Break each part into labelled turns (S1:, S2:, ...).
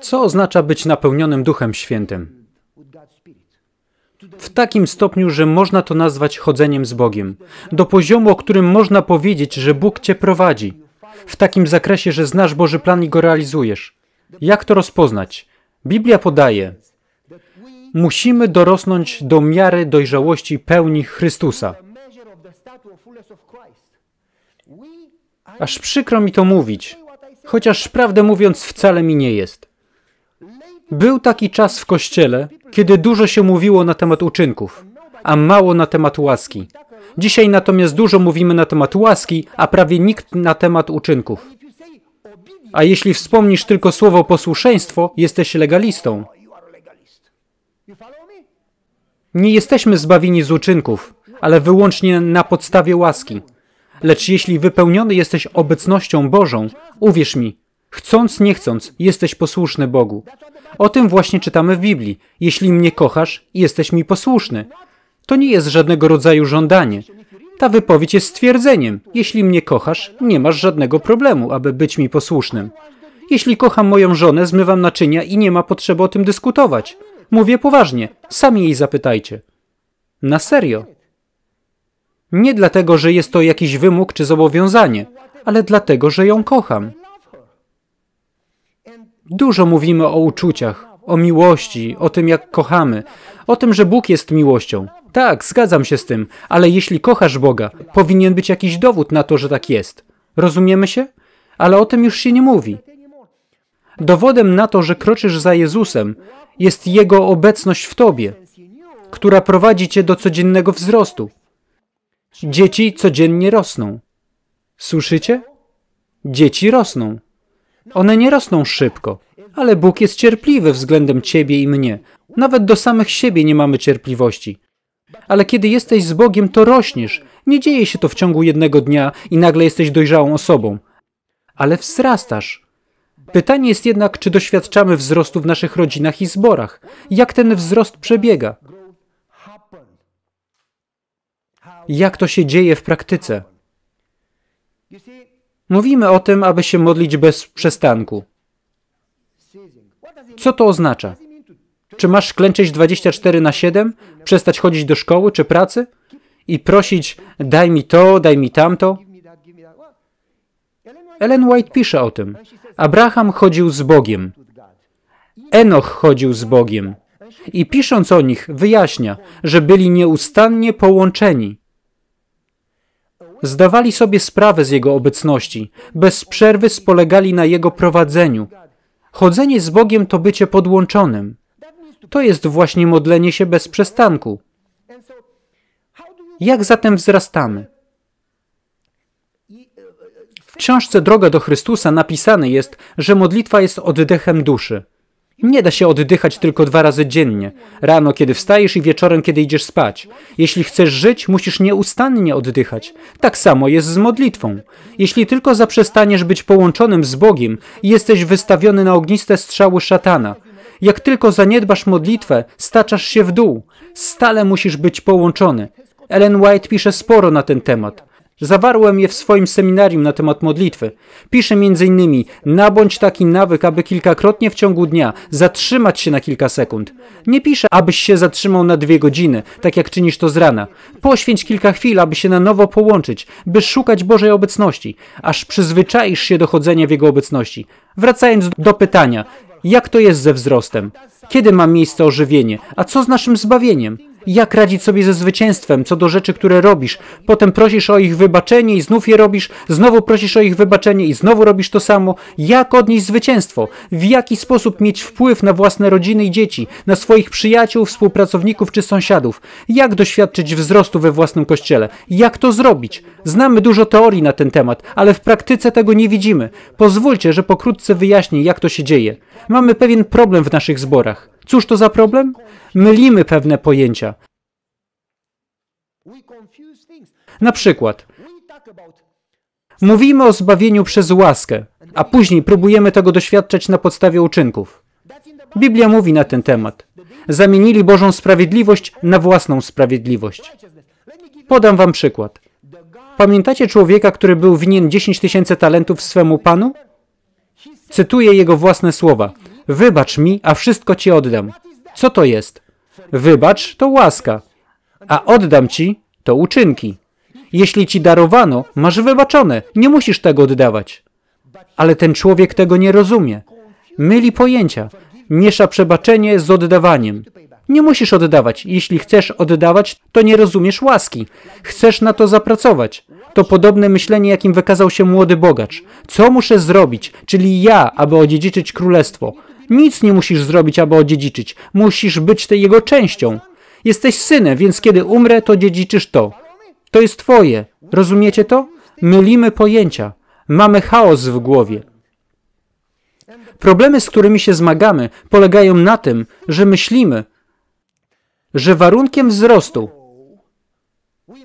S1: Co oznacza być napełnionym Duchem Świętym? W takim stopniu, że można to nazwać chodzeniem z Bogiem, do poziomu, o którym można powiedzieć, że Bóg cię prowadzi, w takim zakresie, że znasz Boży plan i go realizujesz. Jak to rozpoznać? Biblia podaje: Musimy dorosnąć do miary dojrzałości pełni Chrystusa. Aż przykro mi to mówić, chociaż prawdę mówiąc wcale mi nie jest. Był taki czas w kościele, kiedy dużo się mówiło na temat uczynków, a mało na temat łaski. Dzisiaj natomiast dużo mówimy na temat łaski, a prawie nikt na temat uczynków. A jeśli wspomnisz tylko słowo posłuszeństwo, jesteś legalistą. Nie jesteśmy zbawieni z uczynków, ale wyłącznie na podstawie łaski. Lecz jeśli wypełniony jesteś obecnością Bożą, uwierz mi, chcąc nie chcąc, jesteś posłuszny Bogu. O tym właśnie czytamy w Biblii. Jeśli mnie kochasz, jesteś mi posłuszny. To nie jest żadnego rodzaju żądanie. Ta wypowiedź jest stwierdzeniem. Jeśli mnie kochasz, nie masz żadnego problemu, aby być mi posłusznym. Jeśli kocham moją żonę, zmywam naczynia i nie ma potrzeby o tym dyskutować. Mówię poważnie, sami jej zapytajcie. Na serio. Nie dlatego, że jest to jakiś wymóg czy zobowiązanie, ale dlatego, że ją kocham. Dużo mówimy o uczuciach, o miłości, o tym, jak kochamy, o tym, że Bóg jest miłością. Tak, zgadzam się z tym, ale jeśli kochasz Boga, powinien być jakiś dowód na to, że tak jest. Rozumiemy się? Ale o tym już się nie mówi. Dowodem na to, że kroczysz za Jezusem, jest Jego obecność w tobie, która prowadzi cię do codziennego wzrostu. Dzieci codziennie rosną. Słyszycie? Dzieci rosną. One nie rosną szybko, ale Bóg jest cierpliwy względem ciebie i mnie. Nawet do samych siebie nie mamy cierpliwości. Ale kiedy jesteś z Bogiem, to rośniesz. Nie dzieje się to w ciągu jednego dnia i nagle jesteś dojrzałą osobą. Ale wzrastasz. Pytanie jest jednak, czy doświadczamy wzrostu w naszych rodzinach i zborach. Jak ten wzrost przebiega? Jak to się dzieje w praktyce? Mówimy o tym, aby się modlić bez przestanku. Co to oznacza? Czy masz klęczeć 24 na 7, przestać chodzić do szkoły czy pracy i prosić daj mi to, daj mi tamto? Ellen White pisze o tym. Abraham chodził z Bogiem. Enoch chodził z Bogiem. I pisząc o nich, wyjaśnia, że byli nieustannie połączeni. Zdawali sobie sprawę z Jego obecności. Bez przerwy spolegali na Jego prowadzeniu. Chodzenie z Bogiem to bycie podłączonym. To jest właśnie modlenie się bez przestanku. Jak zatem wzrastamy? W książce Droga do Chrystusa napisane jest, że modlitwa jest oddechem duszy. Nie da się oddychać tylko dwa razy dziennie. Rano, kiedy wstajesz i wieczorem, kiedy idziesz spać. Jeśli chcesz żyć, musisz nieustannie oddychać. Tak samo jest z modlitwą. Jeśli tylko zaprzestaniesz być połączonym z Bogiem, jesteś wystawiony na ogniste strzały szatana. Jak tylko zaniedbasz modlitwę, staczasz się w dół. Stale musisz być połączony. Ellen White pisze sporo na ten temat. Zawarłem je w swoim seminarium na temat modlitwy. Pisze m.in. nabądź taki nawyk, aby kilkakrotnie w ciągu dnia zatrzymać się na kilka sekund. Nie pisze, abyś się zatrzymał na dwie godziny, tak jak czynisz to z rana. Poświęć kilka chwil, aby się na nowo połączyć, by szukać Bożej obecności, aż przyzwyczaisz się do chodzenia w Jego obecności. Wracając do pytania, jak to jest ze wzrostem? Kiedy ma miejsce ożywienie? A co z naszym zbawieniem? jak radzić sobie ze zwycięstwem co do rzeczy, które robisz. Potem prosisz o ich wybaczenie i znów je robisz, znowu prosisz o ich wybaczenie i znowu robisz to samo. Jak odnieść zwycięstwo? W jaki sposób mieć wpływ na własne rodziny i dzieci, na swoich przyjaciół, współpracowników czy sąsiadów? Jak doświadczyć wzrostu we własnym kościele? Jak to zrobić? Znamy dużo teorii na ten temat, ale w praktyce tego nie widzimy. Pozwólcie, że pokrótce wyjaśnię, jak to się dzieje. Mamy pewien problem w naszych zborach. Cóż to za problem? Mylimy pewne pojęcia. Na przykład, mówimy o zbawieniu przez łaskę, a później próbujemy tego doświadczać na podstawie uczynków. Biblia mówi na ten temat. Zamienili Bożą sprawiedliwość na własną sprawiedliwość. Podam wam przykład. Pamiętacie człowieka, który był winien 10 tysięcy talentów swemu panu? Cytuję jego własne słowa. Wybacz mi, a wszystko ci oddam. Co to jest? Wybacz to łaska, a oddam ci to uczynki. Jeśli ci darowano, masz wybaczone, nie musisz tego oddawać. Ale ten człowiek tego nie rozumie. Myli pojęcia, miesza przebaczenie z oddawaniem. Nie musisz oddawać. Jeśli chcesz oddawać, to nie rozumiesz łaski. Chcesz na to zapracować. To podobne myślenie, jakim wykazał się młody bogacz. Co muszę zrobić, czyli ja, aby odziedziczyć królestwo? Nic nie musisz zrobić, aby odziedziczyć. Musisz być tej jego częścią. Jesteś synem, więc kiedy umrę, to dziedziczysz to. To jest twoje. Rozumiecie to? Mylimy pojęcia. Mamy chaos w głowie. Problemy, z którymi się zmagamy, polegają na tym, że myślimy, że warunkiem wzrostu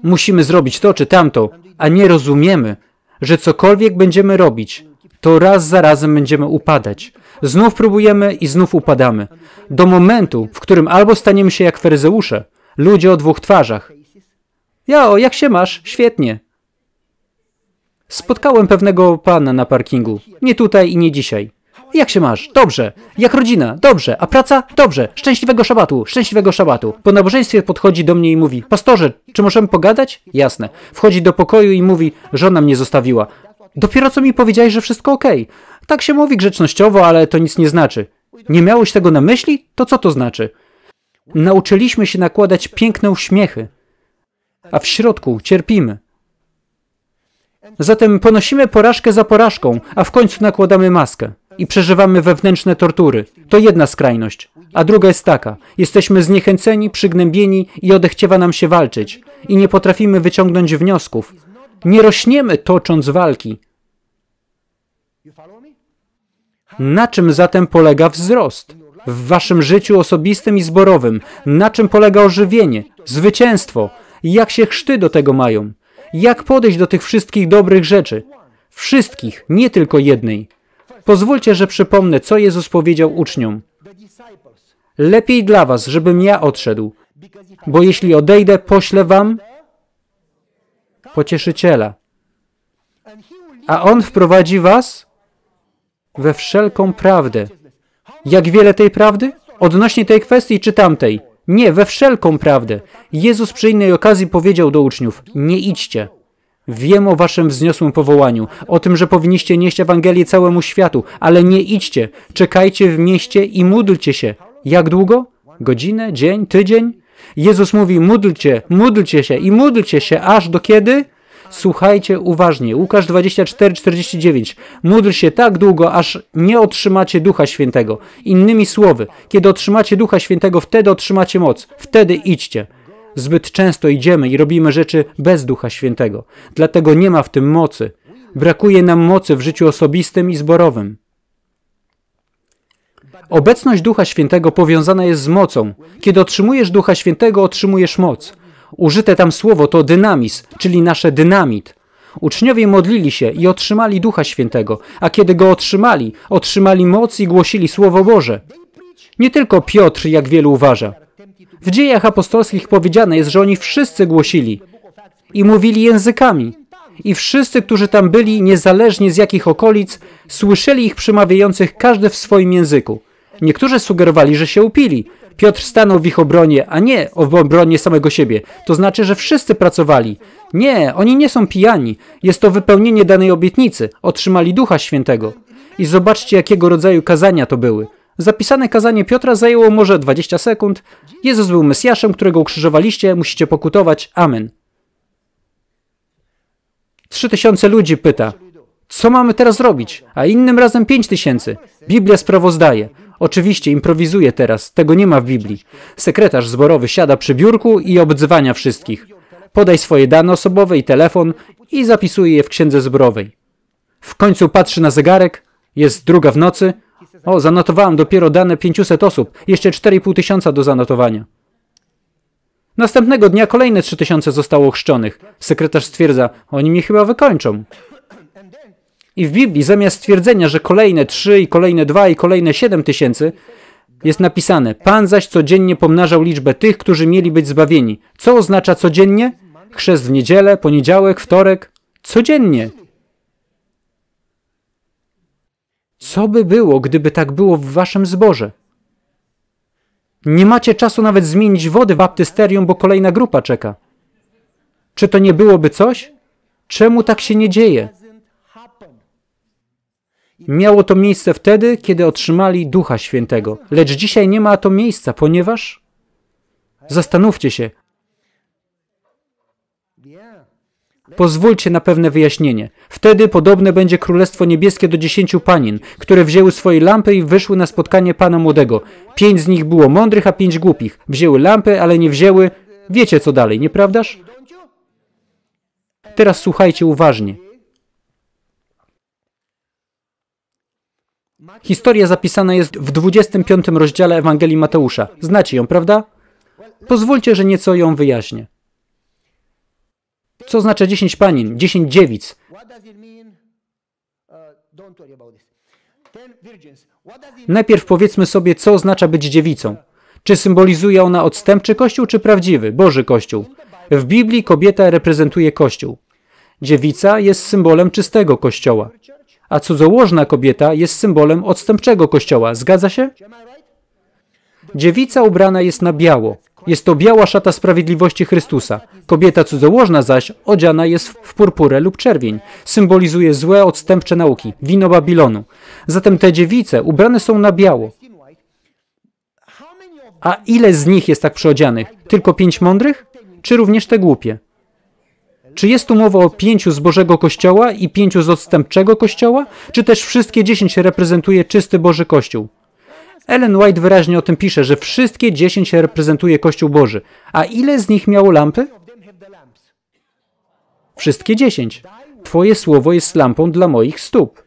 S1: musimy zrobić to czy tamto, a nie rozumiemy, że cokolwiek będziemy robić, to raz za razem będziemy upadać. Znów próbujemy i znów upadamy. Do momentu, w którym albo staniemy się jak faryzeusze, ludzie o dwóch twarzach. Ja, o jak się masz? Świetnie. Spotkałem pewnego pana na parkingu. Nie tutaj i nie dzisiaj. Jak się masz? Dobrze. Jak rodzina? Dobrze. A praca? Dobrze. Szczęśliwego szabatu. Szczęśliwego szabatu. Po nabożeństwie podchodzi do mnie i mówi: Pastorze, czy możemy pogadać? Jasne. Wchodzi do pokoju i mówi: Żona mnie zostawiła. Dopiero co mi powiedziałeś, że wszystko ok. Tak się mówi grzecznościowo, ale to nic nie znaczy. Nie miałeś tego na myśli? To co to znaczy? Nauczyliśmy się nakładać piękne uśmiechy, a w środku cierpimy. Zatem ponosimy porażkę za porażką, a w końcu nakładamy maskę i przeżywamy wewnętrzne tortury. To jedna skrajność. A druga jest taka: jesteśmy zniechęceni, przygnębieni i odechciewa nam się walczyć, i nie potrafimy wyciągnąć wniosków. Nie rośniemy tocząc walki. Na czym zatem polega wzrost? W waszym życiu osobistym i zborowym. Na czym polega ożywienie? Zwycięstwo. Jak się chrzty do tego mają? Jak podejść do tych wszystkich dobrych rzeczy? Wszystkich, nie tylko jednej. Pozwólcie, że przypomnę, co Jezus powiedział uczniom. Lepiej dla was, żebym ja odszedł, bo jeśli odejdę, poślę wam pocieszyciela. A on wprowadzi was we wszelką prawdę. Jak wiele tej prawdy? Odnośnie tej kwestii czy tamtej? Nie, we wszelką prawdę. Jezus przy innej okazji powiedział do uczniów, nie idźcie. Wiem o waszym wzniosłym powołaniu, o tym, że powinniście nieść Ewangelię całemu światu, ale nie idźcie, czekajcie w mieście i módlcie się. Jak długo? Godzinę, dzień, tydzień? Jezus mówi, módlcie, módlcie się i módlcie się, aż do kiedy? Słuchajcie uważnie. Łukasz 24:49. Módl się tak długo, aż nie otrzymacie Ducha Świętego. Innymi słowy, kiedy otrzymacie Ducha Świętego, wtedy otrzymacie moc. Wtedy idźcie. Zbyt często idziemy i robimy rzeczy bez Ducha Świętego. Dlatego nie ma w tym mocy. Brakuje nam mocy w życiu osobistym i zborowym. Obecność Ducha Świętego powiązana jest z mocą. Kiedy otrzymujesz Ducha Świętego, otrzymujesz moc. Użyte tam słowo to dynamis, czyli nasze dynamit. Uczniowie modlili się i otrzymali Ducha Świętego, a kiedy go otrzymali, otrzymali moc i głosili Słowo Boże. Nie tylko Piotr, jak wielu uważa. W dziejach apostolskich powiedziane jest, że oni wszyscy głosili i mówili językami. I wszyscy, którzy tam byli, niezależnie z jakich okolic, słyszeli ich przemawiających każdy w swoim języku. Niektórzy sugerowali, że się upili, Piotr stanął w ich obronie, a nie w obronie samego siebie. To znaczy, że wszyscy pracowali. Nie, oni nie są pijani. Jest to wypełnienie danej obietnicy. Otrzymali Ducha Świętego. I zobaczcie, jakiego rodzaju kazania to były. Zapisane kazanie Piotra zajęło może 20 sekund. Jezus był Mesjaszem, którego ukrzyżowaliście, musicie pokutować. Amen. Trzy tysiące ludzi pyta, co mamy teraz robić? A innym razem pięć tysięcy. Biblia sprawozdaje. Oczywiście improwizuję teraz, tego nie ma w Biblii. Sekretarz zborowy siada przy biurku i obdzwania wszystkich. Podaj swoje dane osobowe i telefon i zapisuje je w księdze zborowej. W końcu patrzy na zegarek, jest druga w nocy. O, zanotowałem dopiero dane 500 osób, jeszcze 4,5 tysiąca do zanotowania. Następnego dnia kolejne 3000 zostało ochrzczonych. Sekretarz stwierdza, oni mnie chyba wykończą. I w Biblii zamiast stwierdzenia, że kolejne trzy i kolejne dwa i kolejne siedem tysięcy, jest napisane: Pan zaś codziennie pomnażał liczbę tych, którzy mieli być zbawieni. Co oznacza codziennie? Chrzest w niedzielę, poniedziałek, wtorek. Codziennie. Co by było, gdyby tak było w waszym zborze? Nie macie czasu nawet zmienić wody w baptysterium, bo kolejna grupa czeka. Czy to nie byłoby coś? Czemu tak się nie dzieje? Miało to miejsce wtedy, kiedy otrzymali Ducha Świętego, lecz dzisiaj nie ma to miejsca, ponieważ zastanówcie się. Pozwólcie na pewne wyjaśnienie. Wtedy podobne będzie Królestwo Niebieskie do dziesięciu panin, które wzięły swoje lampy i wyszły na spotkanie Pana Młodego. Pięć z nich było mądrych, a pięć głupich. Wzięły lampy, ale nie wzięły... Wiecie co dalej, nieprawdaż? Teraz słuchajcie uważnie. Historia zapisana jest w 25 rozdziale Ewangelii Mateusza. Znacie ją, prawda? Pozwólcie, że nieco ją wyjaśnię. Co znaczy 10 panin, 10 dziewic? Najpierw powiedzmy sobie, co oznacza być dziewicą. Czy symbolizuje ona odstępczy Kościół, czy prawdziwy, Boży Kościół? W Biblii kobieta reprezentuje Kościół. Dziewica jest symbolem czystego Kościoła a cudzołożna kobieta jest symbolem odstępczego kościoła. Zgadza się? Dziewica ubrana jest na biało. Jest to biała szata sprawiedliwości Chrystusa. Kobieta cudzołożna zaś odziana jest w purpurę lub czerwień. Symbolizuje złe, odstępcze nauki, wino Babilonu. Zatem te dziewice ubrane są na biało. A ile z nich jest tak przyodzianych? Tylko pięć mądrych? Czy również te głupie? Czy jest tu mowa o pięciu z Bożego Kościoła i pięciu z odstępczego Kościoła, czy też wszystkie dziesięć reprezentuje czysty Boży Kościół? Ellen White wyraźnie o tym pisze, że wszystkie dziesięć reprezentuje Kościół Boży. A ile z nich miało lampy? Wszystkie dziesięć. Twoje słowo jest lampą dla moich stóp.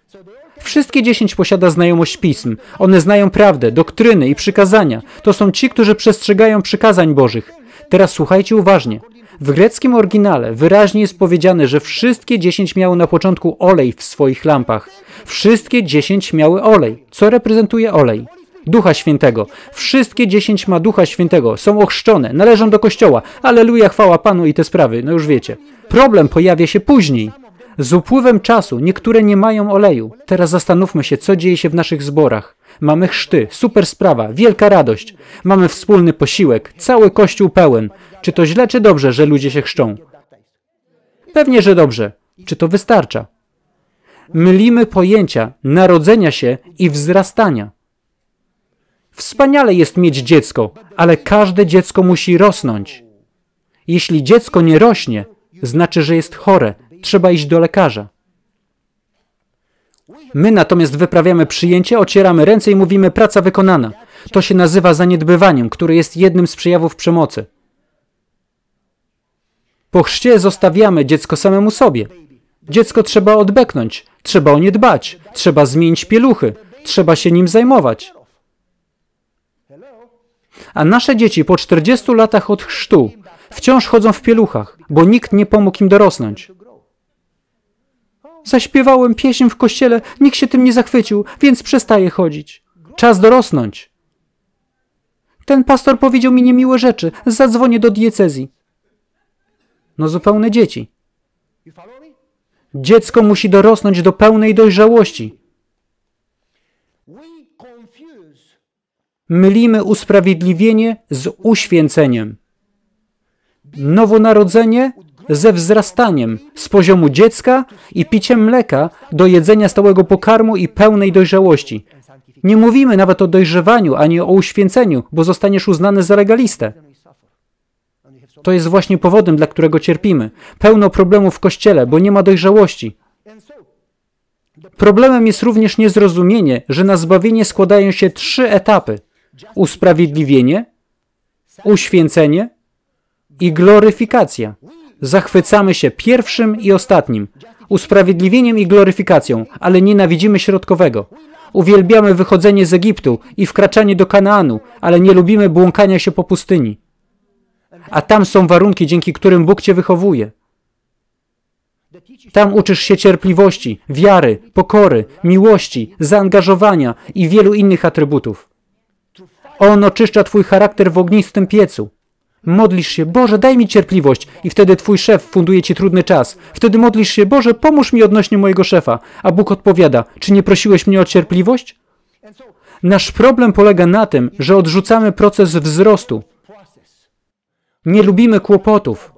S1: Wszystkie dziesięć posiada znajomość pism. One znają prawdę, doktryny i przykazania. To są ci, którzy przestrzegają przykazań Bożych. Teraz słuchajcie uważnie. W greckim oryginale wyraźnie jest powiedziane, że wszystkie dziesięć miało na początku olej w swoich lampach. Wszystkie dziesięć miały olej. Co reprezentuje olej? Ducha Świętego. Wszystkie dziesięć ma Ducha Świętego, są ochrzczone, należą do Kościoła. Aleluja, chwała Panu i te sprawy, no już wiecie. Problem pojawia się później. Z upływem czasu niektóre nie mają oleju. Teraz zastanówmy się, co dzieje się w naszych zborach. Mamy chrzty, super sprawa, wielka radość. Mamy wspólny posiłek, cały kościół pełen. Czy to źle, czy dobrze, że ludzie się chrzczą? Pewnie, że dobrze. Czy to wystarcza? Mylimy pojęcia narodzenia się i wzrastania. Wspaniale jest mieć dziecko, ale każde dziecko musi rosnąć. Jeśli dziecko nie rośnie, znaczy, że jest chore, trzeba iść do lekarza. My natomiast wyprawiamy przyjęcie, ocieramy ręce i mówimy praca wykonana. To się nazywa zaniedbywaniem, które jest jednym z przejawów przemocy. Po chrzcie zostawiamy dziecko samemu sobie. Dziecko trzeba odbeknąć, trzeba o nie dbać, trzeba zmienić pieluchy, trzeba się nim zajmować. A nasze dzieci po 40 latach od chrztu wciąż chodzą w pieluchach, bo nikt nie pomógł im dorosnąć. Zaśpiewałem pieśń w kościele, nikt się tym nie zachwycił, więc przestaję chodzić. Czas dorosnąć. Ten pastor powiedział mi niemiłe rzeczy. Zadzwonię do diecezji. No zupełne dzieci. Dziecko musi dorosnąć do pełnej dojrzałości. Mylimy usprawiedliwienie z uświęceniem. Nowonarodzenie ze wzrastaniem z poziomu dziecka i piciem mleka do jedzenia stałego pokarmu i pełnej dojrzałości. Nie mówimy nawet o dojrzewaniu ani o uświęceniu, bo zostaniesz uznany za legalistę. To jest właśnie powodem, dla którego cierpimy. Pełno problemów w kościele, bo nie ma dojrzałości. Problemem jest również niezrozumienie, że na zbawienie składają się trzy etapy: usprawiedliwienie, uświęcenie i gloryfikacja. Zachwycamy się pierwszym i ostatnim, usprawiedliwieniem i gloryfikacją, ale nienawidzimy środkowego. Uwielbiamy wychodzenie z Egiptu i wkraczanie do Kanaanu, ale nie lubimy błąkania się po pustyni. A tam są warunki, dzięki którym Bóg cię wychowuje. Tam uczysz się cierpliwości, wiary, pokory, miłości, zaangażowania i wielu innych atrybutów. On oczyszcza twój charakter w ognistym piecu. Modlisz się, Boże, daj mi cierpliwość i wtedy Twój szef funduje Ci trudny czas. Wtedy modlisz się, Boże, pomóż mi odnośnie mojego szefa. A Bóg odpowiada, czy nie prosiłeś mnie o cierpliwość? Nasz problem polega na tym, że odrzucamy proces wzrostu. Nie lubimy kłopotów.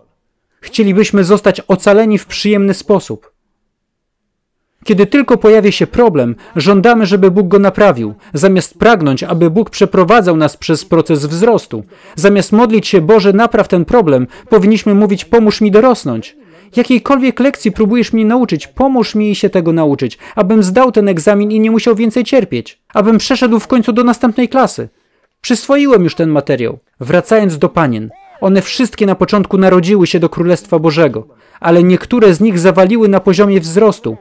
S1: Chcielibyśmy zostać ocaleni w przyjemny sposób. Kiedy tylko pojawi się problem, żądamy, żeby Bóg go naprawił, zamiast pragnąć, aby Bóg przeprowadzał nas przez proces wzrostu. Zamiast modlić się, Boże, napraw ten problem, powinniśmy mówić, pomóż mi dorosnąć. Jakiejkolwiek lekcji próbujesz mnie nauczyć, pomóż mi się tego nauczyć, abym zdał ten egzamin i nie musiał więcej cierpieć, abym przeszedł w końcu do następnej klasy. Przyswoiłem już ten materiał. Wracając do panien. One wszystkie na początku narodziły się do Królestwa Bożego, ale niektóre z nich zawaliły na poziomie wzrostu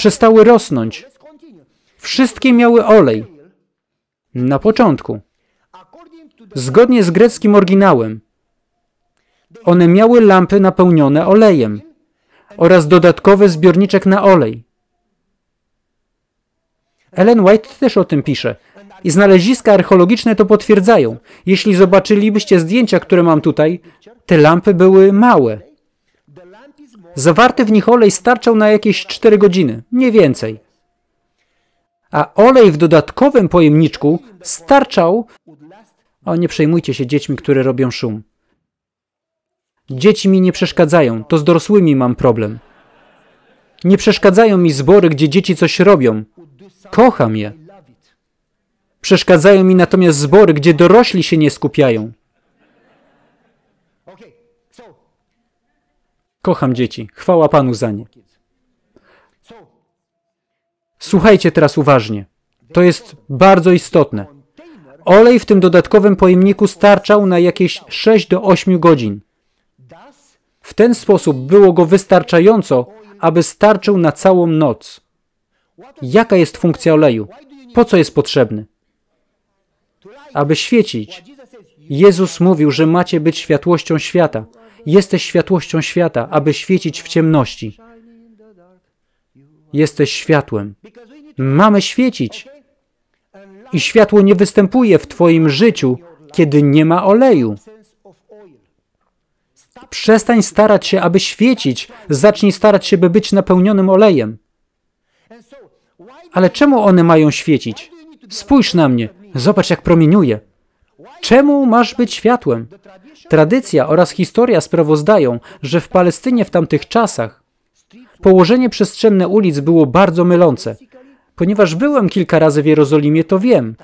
S1: przestały rosnąć. Wszystkie miały olej. Na początku. Zgodnie z greckim oryginałem, one miały lampy napełnione olejem oraz dodatkowy zbiorniczek na olej. Ellen White też o tym pisze. I znaleziska archeologiczne to potwierdzają. Jeśli zobaczylibyście zdjęcia, które mam tutaj, te lampy były małe. Zawarty w nich olej starczał na jakieś 4 godziny, nie więcej. A olej w dodatkowym pojemniczku starczał. O, nie przejmujcie się dziećmi, które robią szum. Dzieci mi nie przeszkadzają, to z dorosłymi mam problem. Nie przeszkadzają mi zbory, gdzie dzieci coś robią. Kocham je. Przeszkadzają mi natomiast zbory, gdzie dorośli się nie skupiają. Kocham dzieci. Chwała Panu za nie. Słuchajcie teraz uważnie. To jest bardzo istotne. Olej w tym dodatkowym pojemniku starczał na jakieś 6 do 8 godzin. W ten sposób było go wystarczająco, aby starczył na całą noc. Jaka jest funkcja oleju? Po co jest potrzebny? Aby świecić. Jezus mówił, że macie być światłością świata. Jesteś światłością świata, aby świecić w ciemności. Jesteś światłem. Mamy świecić. I światło nie występuje w Twoim życiu, kiedy nie ma oleju. Przestań starać się, aby świecić. Zacznij starać się, by być napełnionym olejem. Ale czemu one mają świecić? Spójrz na mnie. Zobacz, jak promieniuje. Czemu masz być światłem? Tradycja oraz historia sprawozdają, że w Palestynie w tamtych czasach położenie przestrzenne ulic było bardzo mylące. Ponieważ byłem kilka razy w Jerozolimie, to wiem,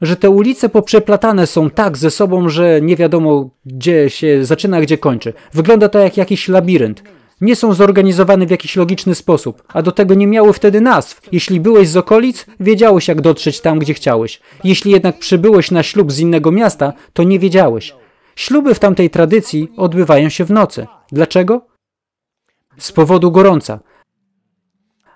S1: że te ulice poprzeplatane są tak ze sobą, że nie wiadomo gdzie się zaczyna, gdzie kończy. Wygląda to jak jakiś labirynt nie są zorganizowane w jakiś logiczny sposób, a do tego nie miały wtedy nazw. Jeśli byłeś z okolic, wiedziałeś jak dotrzeć tam, gdzie chciałeś. Jeśli jednak przybyłeś na ślub z innego miasta, to nie wiedziałeś. Śluby w tamtej tradycji odbywają się w nocy. Dlaczego? Z powodu gorąca.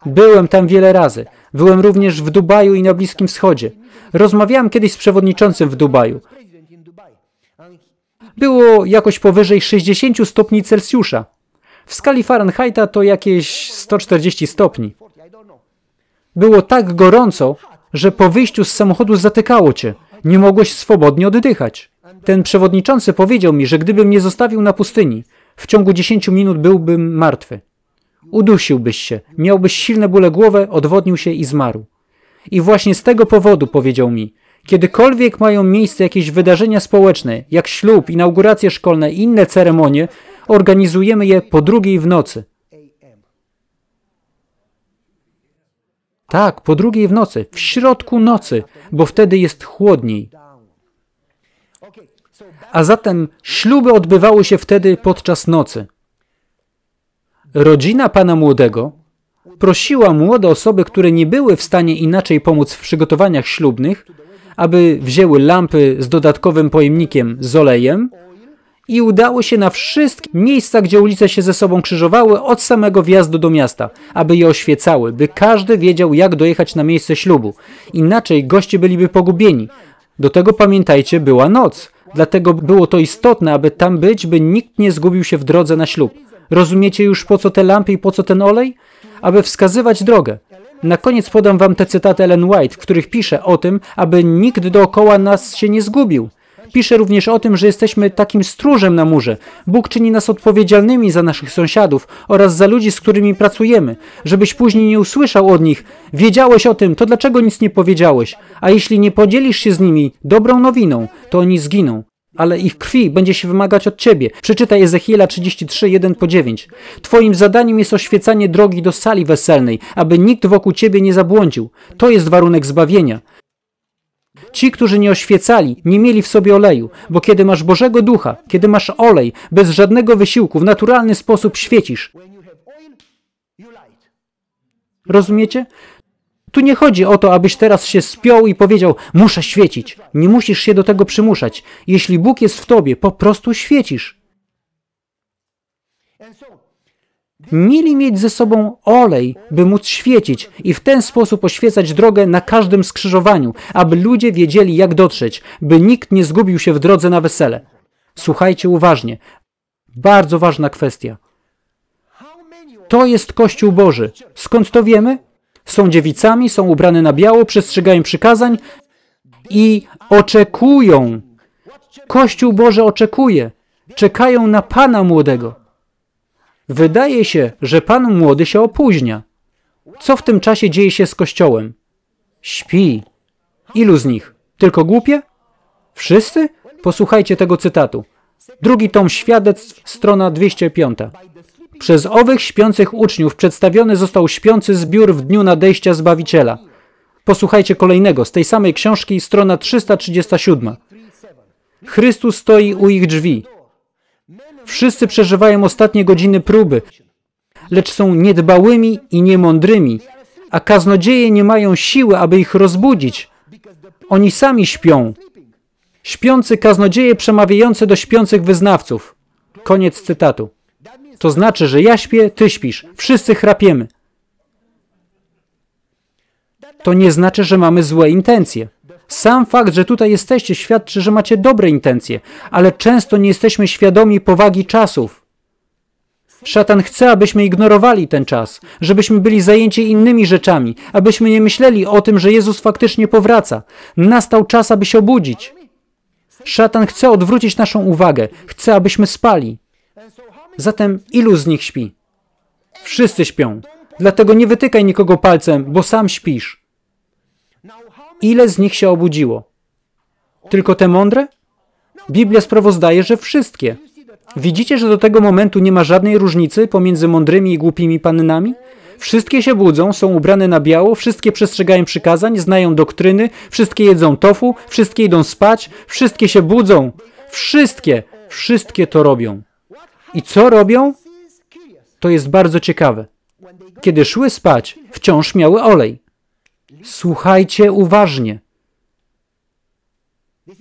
S1: Byłem tam wiele razy. Byłem również w Dubaju i na Bliskim Wschodzie. Rozmawiałem kiedyś z przewodniczącym w Dubaju. Było jakoś powyżej 60 stopni Celsjusza. W skali Fahrenheita to jakieś 140 stopni. Było tak gorąco, że po wyjściu z samochodu zatykało cię. Nie mogłeś swobodnie oddychać. Ten przewodniczący powiedział mi, że gdybym nie zostawił na pustyni, w ciągu 10 minut byłbym martwy. Udusiłbyś się, miałbyś silne bóle głowy, odwodnił się i zmarł. I właśnie z tego powodu powiedział mi, kiedykolwiek mają miejsce jakieś wydarzenia społeczne, jak ślub, inauguracje szkolne i inne ceremonie, organizujemy je po drugiej w nocy. Tak, po drugiej w nocy, w środku nocy, bo wtedy jest chłodniej. A zatem śluby odbywały się wtedy podczas nocy. Rodzina pana młodego prosiła młode osoby, które nie były w stanie inaczej pomóc w przygotowaniach ślubnych, aby wzięły lampy z dodatkowym pojemnikiem z olejem i udało się na wszystkie miejsca, gdzie ulice się ze sobą krzyżowały, od samego wjazdu do miasta, aby je oświecały, by każdy wiedział, jak dojechać na miejsce ślubu. Inaczej goście byliby pogubieni. Do tego pamiętajcie, była noc. Dlatego było to istotne, aby tam być, by nikt nie zgubił się w drodze na ślub. Rozumiecie już po co te lampy i po co ten olej? Aby wskazywać drogę. Na koniec podam wam te cytaty Ellen White, w których pisze o tym, aby nikt dookoła nas się nie zgubił. Pisze również o tym, że jesteśmy takim stróżem na murze. Bóg czyni nas odpowiedzialnymi za naszych sąsiadów oraz za ludzi, z którymi pracujemy. Żebyś później nie usłyszał od nich, wiedziałeś o tym, to dlaczego nic nie powiedziałeś? A jeśli nie podzielisz się z nimi dobrą nowiną, to oni zginą ale ich krwi będzie się wymagać od ciebie. Przeczytaj Ezechiela 33, 1 po 9. Twoim zadaniem jest oświecanie drogi do sali weselnej, aby nikt wokół ciebie nie zabłądził. To jest warunek zbawienia. Ci, którzy nie oświecali, nie mieli w sobie oleju, bo kiedy masz Bożego Ducha, kiedy masz olej, bez żadnego wysiłku, w naturalny sposób świecisz. Rozumiecie? Tu nie chodzi o to, abyś teraz się spiął i powiedział, muszę świecić. Nie musisz się do tego przymuszać. Jeśli Bóg jest w tobie, po prostu świecisz. mieli mieć ze sobą olej, by móc świecić i w ten sposób oświecać drogę na każdym skrzyżowaniu, aby ludzie wiedzieli, jak dotrzeć, by nikt nie zgubił się w drodze na wesele. Słuchajcie uważnie. Bardzo ważna kwestia. To jest Kościół Boży. Skąd to wiemy? Są dziewicami, są ubrane na biało, przestrzegają przykazań i oczekują. Kościół Boże oczekuje. Czekają na Pana Młodego. Wydaje się, że pan młody się opóźnia. Co w tym czasie dzieje się z kościołem? Śpi. Ilu z nich? Tylko głupie? Wszyscy? Posłuchajcie tego cytatu. Drugi tom świadectw, strona 205. Przez owych śpiących uczniów przedstawiony został śpiący zbiór w dniu nadejścia Zbawiciela. Posłuchajcie kolejnego, z tej samej książki, strona 337. Chrystus stoi u ich drzwi. Wszyscy przeżywają ostatnie godziny próby, lecz są niedbałymi i niemądrymi, a kaznodzieje nie mają siły, aby ich rozbudzić. Oni sami śpią. Śpiący kaznodzieje przemawiające do śpiących wyznawców. Koniec cytatu. To znaczy, że ja śpię, ty śpisz, wszyscy chrapiemy. To nie znaczy, że mamy złe intencje. Sam fakt, że tutaj jesteście, świadczy, że macie dobre intencje, ale często nie jesteśmy świadomi powagi czasów. Szatan chce, abyśmy ignorowali ten czas, żebyśmy byli zajęci innymi rzeczami, abyśmy nie myśleli o tym, że Jezus faktycznie powraca. Nastał czas, aby się obudzić. Szatan chce odwrócić naszą uwagę, chce, abyśmy spali. Zatem ilu z nich śpi? Wszyscy śpią. Dlatego nie wytykaj nikogo palcem, bo sam śpisz. Ile z nich się obudziło? Tylko te mądre? Biblia sprawozdaje, że wszystkie. Widzicie, że do tego momentu nie ma żadnej różnicy pomiędzy mądrymi i głupimi pannami? Wszystkie się budzą, są ubrane na biało, wszystkie przestrzegają przykazań, znają doktryny, wszystkie jedzą tofu, wszystkie idą spać, wszystkie się budzą. Wszystkie, wszystkie to robią. I co robią? To jest bardzo ciekawe. Kiedy szły spać, wciąż miały olej. Słuchajcie uważnie.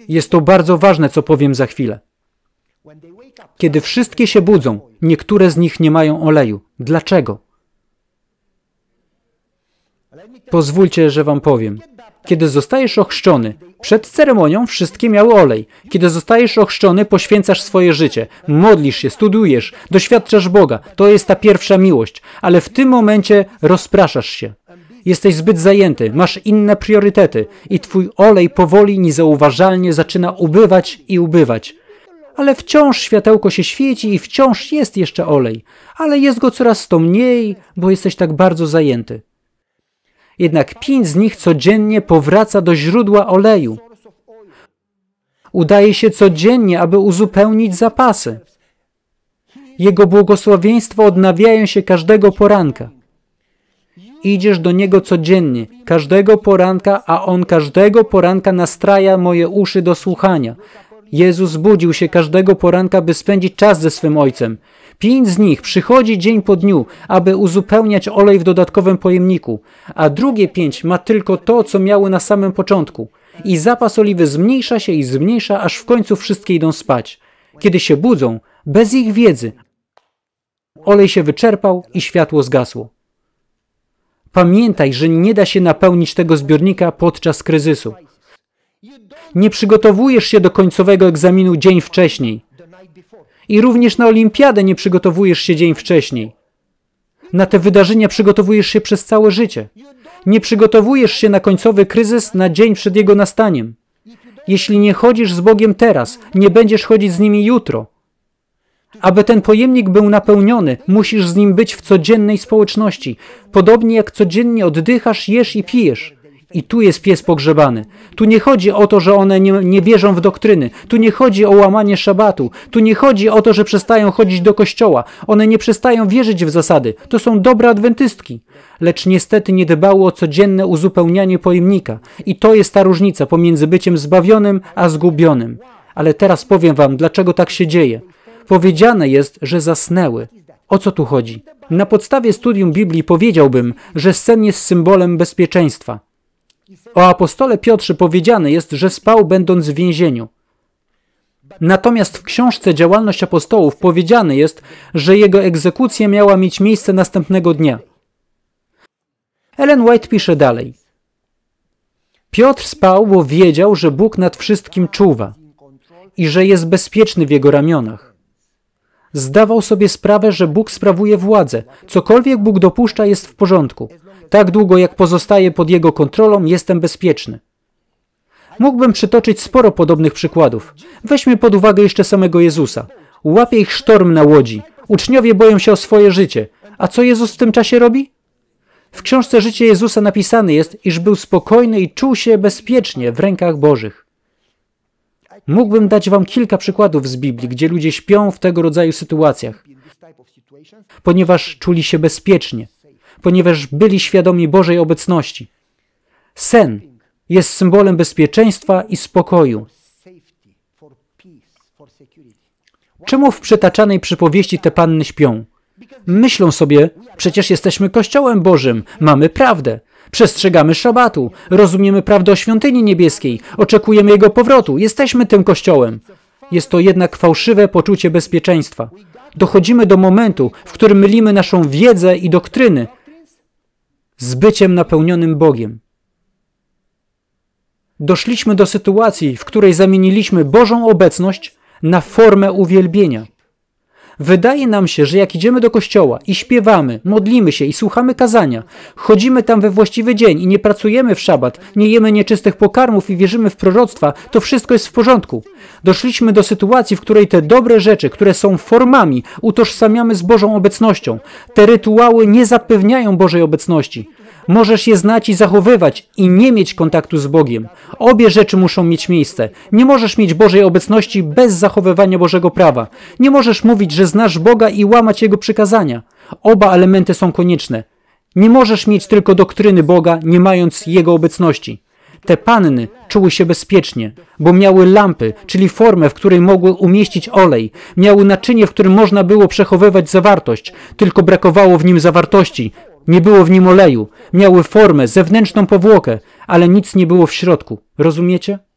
S1: Jest to bardzo ważne, co powiem za chwilę. Kiedy wszystkie się budzą, niektóre z nich nie mają oleju. Dlaczego? Pozwólcie, że wam powiem. Kiedy zostajesz ochrzczony, przed ceremonią wszystkie miały olej. Kiedy zostajesz ochrzczony, poświęcasz swoje życie. Modlisz się, studujesz, doświadczasz Boga. To jest ta pierwsza miłość. Ale w tym momencie rozpraszasz się. Jesteś zbyt zajęty, masz inne priorytety i twój olej powoli, niezauważalnie zaczyna ubywać i ubywać. Ale wciąż światełko się świeci i wciąż jest jeszcze olej, ale jest go coraz to mniej, bo jesteś tak bardzo zajęty. Jednak pięć z nich codziennie powraca do źródła oleju. Udaje się codziennie, aby uzupełnić zapasy. Jego błogosławieństwo odnawiają się każdego poranka. Idziesz do Niego codziennie, każdego poranka, a On każdego poranka nastraja moje uszy do słuchania. Jezus budził się każdego poranka, by spędzić czas ze swym Ojcem. Pięć z nich przychodzi dzień po dniu, aby uzupełniać olej w dodatkowym pojemniku, a drugie pięć ma tylko to, co miały na samym początku. I zapas oliwy zmniejsza się i zmniejsza, aż w końcu wszystkie idą spać. Kiedy się budzą, bez ich wiedzy, olej się wyczerpał i światło zgasło. Pamiętaj, że nie da się napełnić tego zbiornika podczas kryzysu. Nie przygotowujesz się do końcowego egzaminu dzień wcześniej. I również na olimpiadę nie przygotowujesz się dzień wcześniej. Na te wydarzenia przygotowujesz się przez całe życie. Nie przygotowujesz się na końcowy kryzys na dzień przed jego nastaniem. Jeśli nie chodzisz z Bogiem teraz, nie będziesz chodzić z nimi jutro. Aby ten pojemnik był napełniony, musisz z nim być w codziennej społeczności, podobnie jak codziennie oddychasz, jesz i pijesz. I tu jest pies pogrzebany. Tu nie chodzi o to, że one nie, nie wierzą w doktryny. Tu nie chodzi o łamanie szabatu. Tu nie chodzi o to, że przestają chodzić do kościoła. One nie przestają wierzyć w zasady. To są dobre adwentystki. Lecz niestety nie dbały o codzienne uzupełnianie pojemnika. I to jest ta różnica pomiędzy byciem zbawionym a zgubionym. Ale teraz powiem wam, dlaczego tak się dzieje. Powiedziane jest, że zasnęły. O co tu chodzi? Na podstawie studium Biblii powiedziałbym, że sen jest symbolem bezpieczeństwa. O apostole Piotrze powiedziane jest, że spał będąc w więzieniu. Natomiast w książce Działalność apostołów powiedziane jest, że jego egzekucja miała mieć miejsce następnego dnia. Ellen White pisze dalej. Piotr spał, bo wiedział, że Bóg nad wszystkim czuwa i że jest bezpieczny w jego ramionach. Zdawał sobie sprawę, że Bóg sprawuje władzę. Cokolwiek Bóg dopuszcza jest w porządku. Tak długo jak pozostaję pod Jego kontrolą, jestem bezpieczny. Mógłbym przytoczyć sporo podobnych przykładów. Weźmy pod uwagę jeszcze samego Jezusa. Łapie ich sztorm na łodzi. Uczniowie boją się o swoje życie. A co Jezus w tym czasie robi? W książce Życie Jezusa napisane jest, iż był spokojny i czuł się bezpiecznie w rękach Bożych. Mógłbym dać Wam kilka przykładów z Biblii, gdzie ludzie śpią w tego rodzaju sytuacjach, ponieważ czuli się bezpiecznie, ponieważ byli świadomi Bożej obecności. Sen jest symbolem bezpieczeństwa i spokoju. Czemu w przytaczanej przypowieści te panny śpią? Myślą sobie, przecież jesteśmy Kościołem Bożym, mamy prawdę. Przestrzegamy szabatu, rozumiemy prawdę o świątyni niebieskiej, oczekujemy Jego powrotu, jesteśmy tym Kościołem. Jest to jednak fałszywe poczucie bezpieczeństwa. Dochodzimy do momentu, w którym mylimy naszą wiedzę i doktryny z byciem napełnionym Bogiem. Doszliśmy do sytuacji, w której zamieniliśmy Bożą obecność na formę uwielbienia. Wydaje nam się, że jak idziemy do kościoła i śpiewamy, modlimy się i słuchamy kazania, chodzimy tam we właściwy dzień i nie pracujemy w szabat, nie jemy nieczystych pokarmów i wierzymy w proroctwa, to wszystko jest w porządku. Doszliśmy do sytuacji, w której te dobre rzeczy, które są formami, utożsamiamy z Bożą obecnością. Te rytuały nie zapewniają Bożej obecności. Możesz je znać i zachowywać i nie mieć kontaktu z Bogiem. Obie rzeczy muszą mieć miejsce. Nie możesz mieć Bożej obecności bez zachowywania Bożego prawa. Nie możesz mówić, że znasz Boga i łamać Jego przykazania. Oba elementy są konieczne. Nie możesz mieć tylko doktryny Boga, nie mając Jego obecności. Te panny czuły się bezpiecznie, bo miały lampy, czyli formę, w której mogły umieścić olej, miały naczynie, w którym można było przechowywać zawartość, tylko brakowało w nim zawartości, nie było w nim oleju, miały formę, zewnętrzną powłokę, ale nic nie było w środku. Rozumiecie?